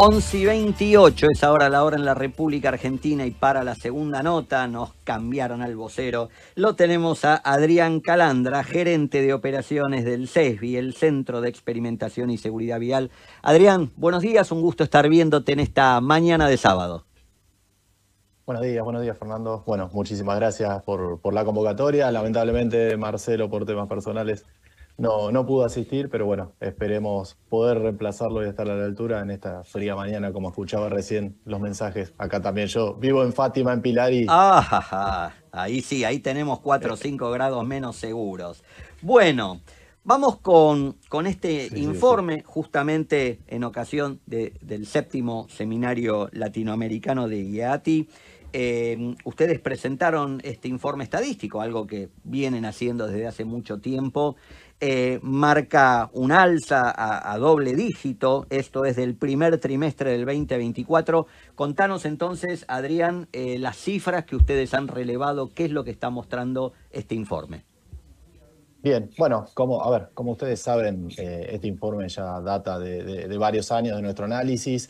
11 y 28 es ahora la hora en la República Argentina y para la segunda nota nos cambiaron al vocero. Lo tenemos a Adrián Calandra, gerente de operaciones del CESBI, el Centro de Experimentación y Seguridad Vial. Adrián, buenos días, un gusto estar viéndote en esta mañana de sábado. Buenos días, buenos días Fernando. Bueno, muchísimas gracias por, por la convocatoria. Lamentablemente Marcelo por temas personales no, no pudo asistir, pero bueno, esperemos poder reemplazarlo y estar a la altura en esta fría mañana, como escuchaba recién los mensajes. Acá también yo vivo en Fátima, en Pilar Ah, ahí sí, ahí tenemos 4 o 5 eh. grados menos seguros. Bueno, vamos con, con este informe, justamente en ocasión del séptimo seminario latinoamericano de IATI. Em, ustedes presentaron este informe estadístico, algo que vienen haciendo desde hace mucho tiempo, eh, marca un alza a, doble dígito, esto es del primer trimestre del 2024. Contanos entonces, Adrián, eh, las cifras que ustedes han relevado, qué es lo que está mostrando este informe. Bien, bueno, como, a ver, como ustedes saben, eh, este informe ya data de, varios años de nuestro análisis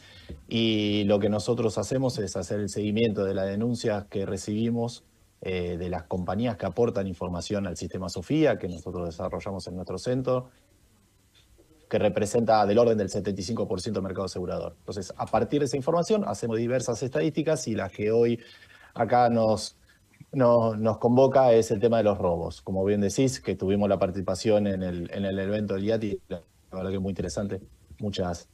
y lo que nosotros hacemos es hacer el seguimiento de las denuncias que recibimos eh, de las compañías que aportan información al sistema Sofía, que nosotros desarrollamos en nuestro centro, que representa del orden del 75% del mercado asegurador. Entonces, a partir de esa información hacemos diversas estadísticas y las que hoy acá nos no, nos convoca es el tema de los robos. Como bien decís, que tuvimos la participación en el, en el evento del IATI, la verdad que muy interesante, muchas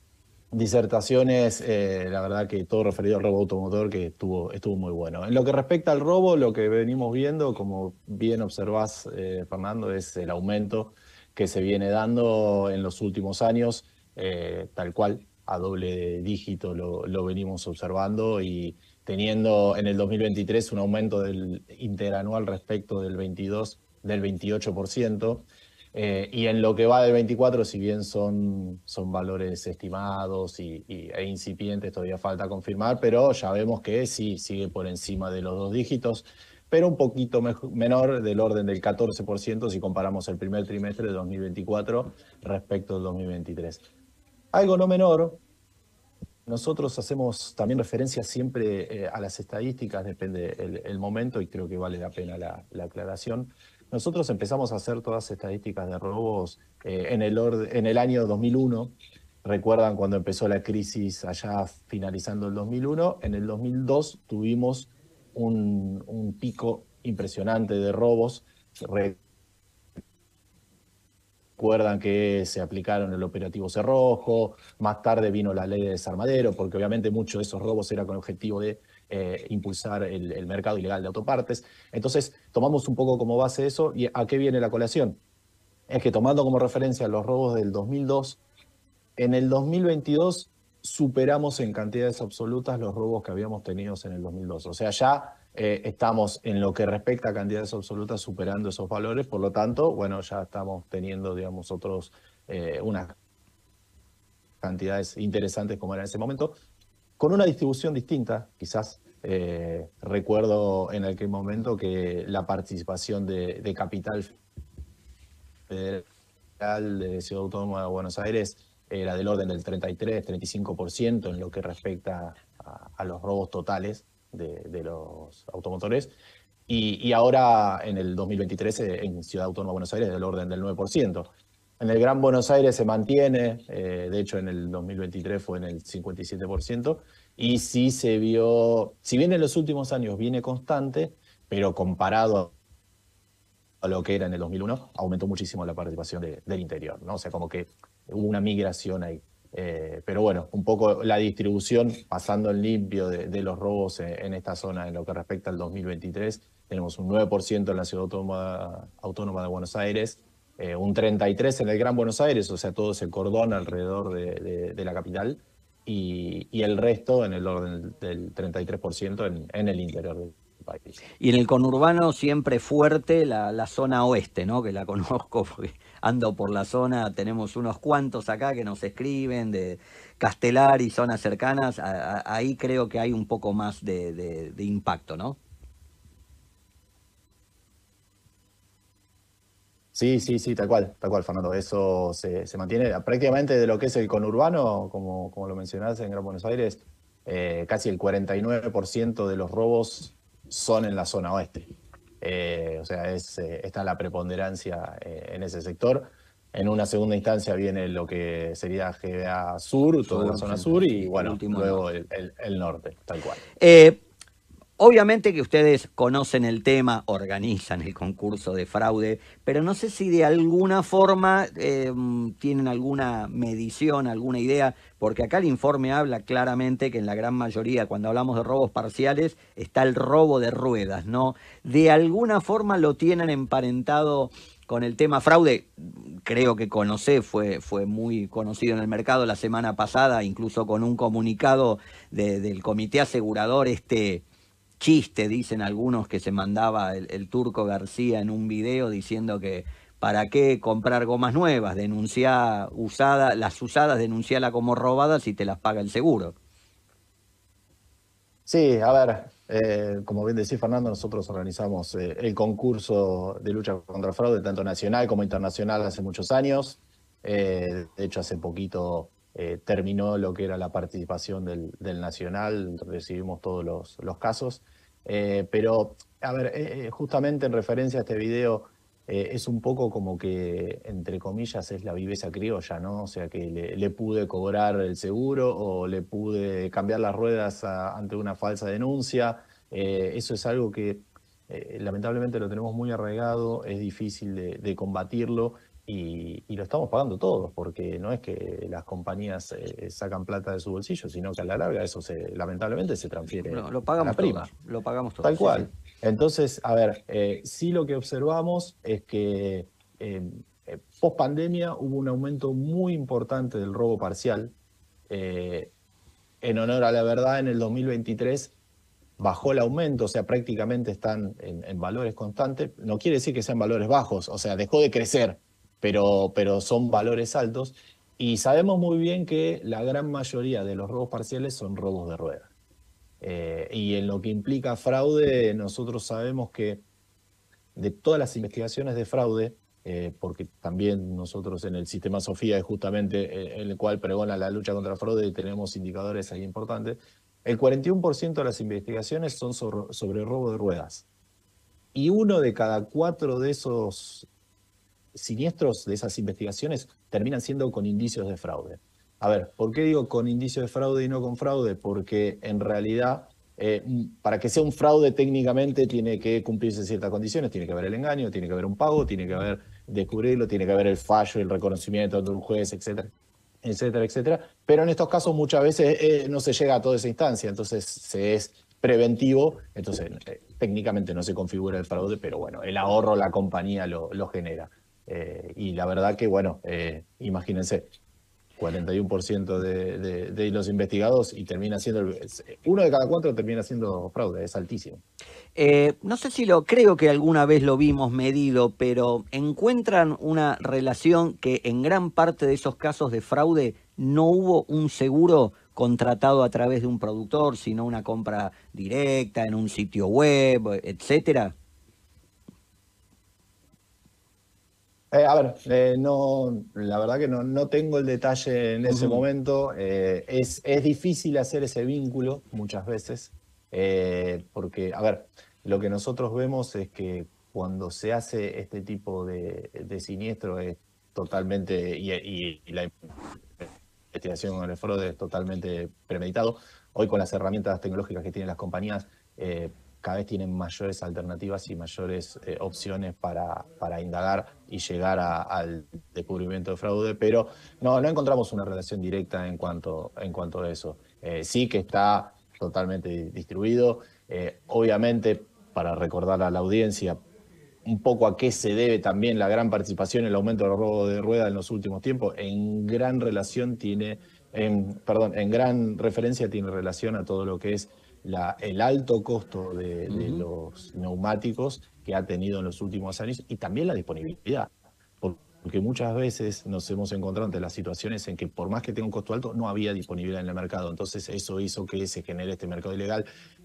disertaciones, eh, la verdad que todo referido al robo automotor que estuvo, estuvo muy bueno. En lo que respecta al robo, lo que venimos viendo, como bien observás, eh, Fernando, es el aumento que se viene dando en los últimos años, eh, tal cual, a doble dígito lo, lo venimos observando y teniendo en el 2023 un aumento del interanual respecto del 22, del 28%. Eh, y en lo que va del 24, si bien son, son valores estimados y, e incipientes, todavía falta confirmar, pero ya vemos que sí, sigue por encima de los dos dígitos, pero un poquito menor del orden del 14% si comparamos el primer trimestre de 2024 respecto del 2023. Algo no menor, nosotros hacemos también referencia siempre eh, a las estadísticas, depende el, momento y creo que vale la pena la, aclaración. Nosotros empezamos a hacer todas estadísticas de robos eh, en, el en el año 2001. Recuerdan cuando empezó la crisis allá finalizando el 2001. En el 2002 tuvimos un, pico impresionante de robos. Recuerdan que se aplicaron el operativo Cerrojo, más tarde vino la ley de desarmadero, porque obviamente muchos de esos robos eran con el objetivo de eh, impulsar el, el, mercado ilegal de autopartes. Entonces, tomamos un poco como base eso y a qué viene la colación. Es que tomando como referencia los robos del 2002, en el 2022 superamos en cantidades absolutas los robos que habíamos tenido en el 2002. O sea, ya eh, estamos en lo que respecta a cantidades absolutas superando esos valores, por lo tanto, bueno, ya estamos teniendo, digamos, otros, eh, unas cantidades interesantes como era en ese momento, con una distribución distinta, quizás. Eh, recuerdo en aquel momento que la participación de, capital federal de Ciudad Autónoma de Buenos Aires era del orden del 33-35% en lo que respecta a los robos totales, de, los automotores. Y, ahora en el 2023 eh, en Ciudad Autónoma de Buenos Aires del orden del 9%. En el Gran Buenos Aires se mantiene, eh, de hecho en el 2023 fue en el 57%, y sí se vio, si bien en los últimos años viene constante, pero comparado a lo que era en el 2001, aumentó muchísimo la participación del interior, ¿no? O sea, como que hubo una migración ahí. Eh, pero bueno, un poco la distribución pasando en limpio de, los robos en, esta zona en lo que respecta al 2023. Tenemos un 9% en la ciudad autónoma, de Buenos Aires, eh, un 33% en el Gran Buenos Aires, o sea, todo ese cordón alrededor de, la capital, y, el resto en el orden del 33% en, en, el interior del país. Y en el conurbano siempre fuerte la, zona oeste, ¿no? que la conozco porque ando por la zona, tenemos unos cuantos acá que nos escriben de Castelar y zonas cercanas, ahí creo que hay un poco más de, impacto, ¿no? Sí, sí, sí, tal cual, tal cual, Fernando. Eso se, mantiene prácticamente de lo que es el conurbano, como, lo mencionaste en Gran Buenos Aires, eh, casi el 49% de los robos son en la zona oeste. Eh, o sea, es, eh, está la preponderancia eh, en ese sector. En una segunda instancia viene lo que sería GBA Sur, toda la zona sur, y bueno, luego el, el, norte, tal cual. Obviamente que ustedes conocen el tema, organizan el concurso de fraude, pero no sé si de alguna forma em, tienen alguna medición, alguna idea, porque acá el informe habla claramente que en la gran mayoría, cuando hablamos de robos parciales, está el robo de ruedas, ¿no? De alguna forma lo tienen emparentado con el tema fraude, creo que conocé, fue, fue muy conocido en el mercado la semana pasada, incluso con un comunicado del comité asegurador, este chiste, dicen algunos, que se mandaba el, turco García en un video diciendo que ¿Para qué comprar gomas nuevas? denunciar usada, las usadas, denunciala como robadas y te las paga el seguro. Sí, a ver, eh, como bien decía Fernando, nosotros organizamos eh, el concurso de lucha contra el fraude, tanto nacional como internacional, hace muchos años. Eh, de hecho, hace poquito eh, terminó lo que era la participación del, Nacional, recibimos todos los, casos. Eh, pero, a ver, eh, justamente en referencia a este video, es un poco como que, entre comillas, es la viveza criolla, ¿no? O sea, que le, pude cobrar el seguro o le pude cambiar las ruedas ante una falsa denuncia. eso es algo que lamentablemente lo tenemos muy arraigado, es difícil de combatirlo y, lo estamos pagando todos, porque no es que las compañías eh, sacan plata de su bolsillo, sino que a la larga eso lamentablemente se transfiere lo pagamos a prima. lo pagamos todos. Tal cual. Entonces, a ver, eh, sí lo que observamos es que eh, post pandemia hubo un aumento muy importante del robo parcial. en honor a la verdad, en el 2023 bajó el aumento, o sea, prácticamente están en valores constantes. No quiere decir que sean valores bajos, o sea, dejó de crecer pero, son valores altos. Y sabemos muy bien que la gran mayoría de los robos parciales son robos de ruedas eh, y en lo que implica fraude, nosotros sabemos que de todas las investigaciones de fraude, eh, porque también nosotros en el sistema Sofía es justamente eh, el, cual pregona la lucha contra el fraude y tenemos indicadores ahí importantes, el 41% de las investigaciones son sobre, sobre robo de ruedas. Y uno de cada cuatro de esos siniestros de esas investigaciones terminan siendo con indicios de fraude. A ver, ¿por qué digo con indicios de fraude y no con fraude? Porque en realidad, eh, para que sea un fraude técnicamente tiene que cumplirse ciertas condiciones, tiene que haber el engaño, tiene que haber un pago, tiene que haber descubrirlo, tiene que haber el fallo, el reconocimiento de un juez, etcétera, etcétera, etcétera. Pero en estos casos muchas veces eh, no se llega a toda esa instancia, entonces se es preventivo, entonces eh, técnicamente no se configura el fraude, pero bueno, el ahorro la compañía lo genera. Eh, y la verdad que, bueno, eh, imagínense, 41% de, de, los investigados y termina siendo, uno de cada cuatro termina siendo fraude, es altísimo. Eh, no sé si lo creo que alguna vez lo vimos medido, pero encuentran una relación que en gran parte de esos casos de fraude no hubo un seguro contratado a través de un productor, sino una compra directa en un sitio web, etcétera. Eh, a ver, eh, no, la verdad que no, no tengo el detalle en ese momento. Eh, es, es, difícil hacer ese vínculo muchas veces, porque, a ver, lo que nosotros vemos es que cuando se hace este tipo de, siniestro es totalmente, y, la investigación en el fraude es totalmente premeditado. Hoy con las herramientas tecnológicas que tienen las compañías, cada vez tienen mayores alternativas y mayores eh, opciones para, para, indagar y llegar al descubrimiento de fraude, pero no, no encontramos una relación directa en cuanto, en cuanto a eso. Eh, sí que está totalmente distribuido. Eh, obviamente, para recordar a la audiencia un poco a qué se debe también la gran participación, el aumento del robo de rueda en los últimos tiempos, en gran relación tiene, perdón, en gran referencia tiene relación a todo lo que es el alto costo de, los neumáticos que ha tenido en los últimos años y también la disponibilidad. Porque muchas veces nos hemos encontrado ante las situaciones en que por más que tenga un costo alto, no había disponibilidad en el mercado. Entonces eso hizo que se genere este mercado ilegal,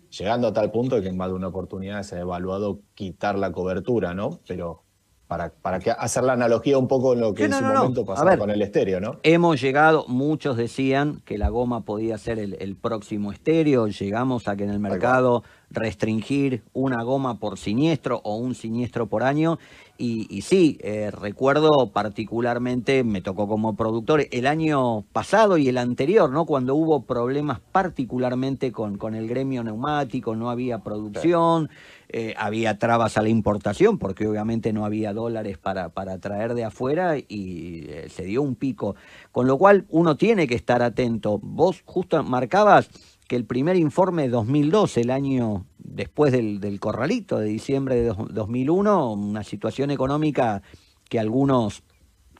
llegando a tal punto que en más de una oportunidad se ha evaluado quitar la cobertura, ¿no? Pero para, para que hacer la analogía un poco en lo que en su momento pasó con el estéreo, ¿no? Hemos llegado, muchos decían que la goma podía ser el, el próximo estéreo, llegamos a que en el mercado restringir una goma por siniestro o un siniestro por año. Y, sí, eh, recuerdo particularmente, me tocó como productor el año pasado y el anterior, ¿no? Cuando hubo problemas particularmente con, con el gremio neumático, no había producción, eh, había trabas a la importación, porque obviamente no había dólares para, para traer de afuera y eh, se dio un pico. Con lo cual uno tiene que estar atento. Vos justo marcabas que el primer informe de 2012, el año después del, corralito de diciembre de 2001, una situación económica que algunos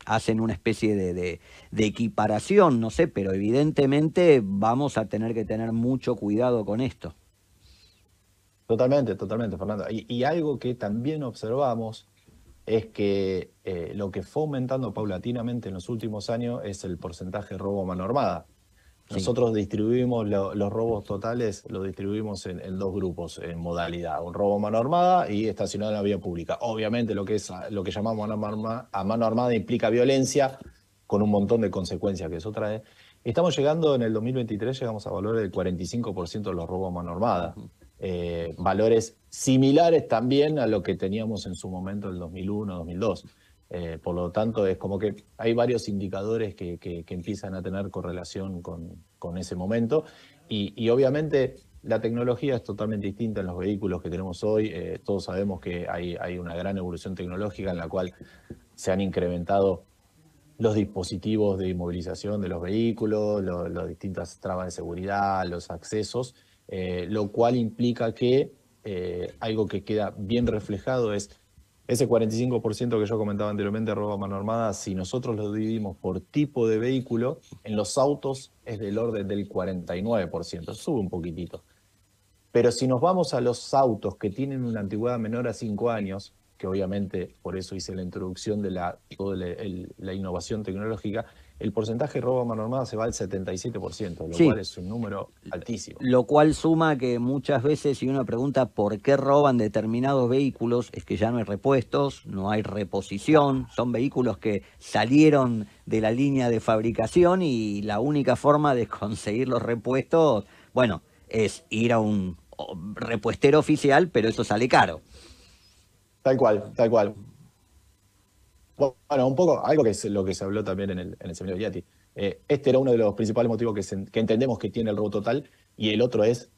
hacen una especie de, equiparación, no sé, pero evidentemente vamos a tener que tener mucho cuidado con esto. Totalmente, totalmente, Fernando. Y, algo que también observamos es que eh, lo que fue aumentando paulatinamente en los últimos años es el porcentaje de robo manormada. Nosotros distribuimos los robos totales, los distribuimos en, dos grupos, en modalidad, un robo a mano armada y estacionado en la vía pública. Obviamente lo que, es, lo que llamamos a mano, armada, implica violencia con un montón de consecuencias que eso trae. Estamos llegando en el 2023, llegamos a valores del 45% de los robos a mano armada. Eh, valores similares también a lo que teníamos en su momento en el 2001, 2002. Eh, por lo tanto, es como que hay varios indicadores que, empiezan a tener correlación con, ese momento. Y, obviamente la tecnología es totalmente distinta en los vehículos que tenemos hoy. Eh, todos sabemos que hay, hay, una gran evolución tecnológica en la cual se han incrementado los dispositivos de inmovilización de los vehículos, las distintas trabas de seguridad, los accesos, eh, lo cual implica que algo que queda bien reflejado es ese 45% que yo comentaba anteriormente, roba mano armada, si nosotros lo dividimos por tipo de vehículo, en los autos es del orden del 49%, sube un poquitito. Pero si nos vamos a los autos que tienen una antigüedad menor a 5 años, que obviamente por eso hice la introducción de la innovación tecnológica, el porcentaje de robo a mano armada se va al 77%, lo cual es un número altísimo. Lo cual suma que muchas veces si uno pregunta por qué roban determinados vehículos, es que ya no hay repuestos, no hay reposición, son vehículos que salieron de la línea de fabricación y la única forma de conseguir los repuestos, bueno, es ir a un repuestero oficial, pero eso sale caro. Tal cual, tal cual. Bueno, un poco algo que es lo que se habló también en el, seminario de Yati. Eh, este era uno de los principales motivos que, entendemos que tiene el robo total y el otro es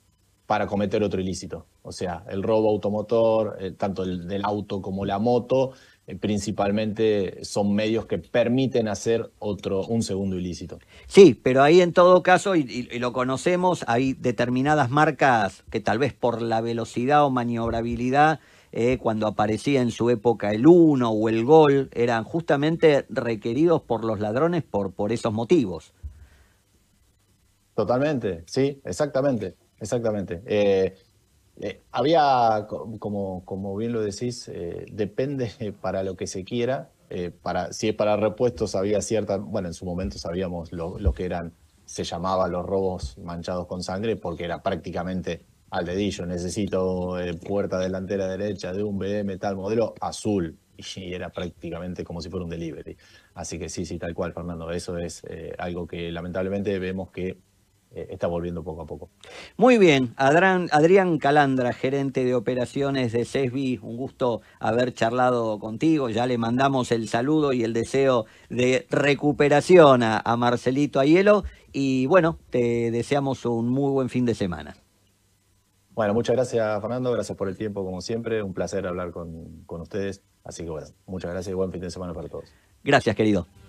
para cometer otro ilícito. O sea, el robo automotor, eh, tanto el del auto como la moto, eh, principalmente son medios que permiten hacer otro, un segundo ilícito. Sí, pero ahí en todo caso, y lo conocemos, hay determinadas marcas que tal vez por la velocidad o maniobrabilidad eh, cuando aparecía en su época el uno o el gol, eran justamente requeridos por los ladrones por, por esos motivos. Totalmente, sí, exactamente, exactamente. Eh, eh, había, como, como bien lo decís, depende para lo que se quiera. para, si es para repuestos, había cierta, bueno, en su momento sabíamos lo, lo que eran, se llamaba los robos manchados con sangre, porque era prácticamente al dedillo, necesito eh, puerta delantera derecha de un BM tal modelo azul. Y era prácticamente como si fuera un delivery. Así que sí, sí, tal cual, Fernando. Eso es eh, algo que lamentablemente vemos que eh, está volviendo poco a poco. Muy bien, Adrián, Calandra, gerente de operaciones de CESBI, un gusto haber charlado contigo. Ya le mandamos el saludo y el deseo de recuperación a, a Marcelito Aielo. Y bueno, te deseamos un muy buen fin de semana. Bueno, muchas gracias Fernando, gracias por el tiempo como siempre, un placer hablar con, ustedes, así que bueno, muchas gracias y buen fin de semana para todos. Gracias, querido.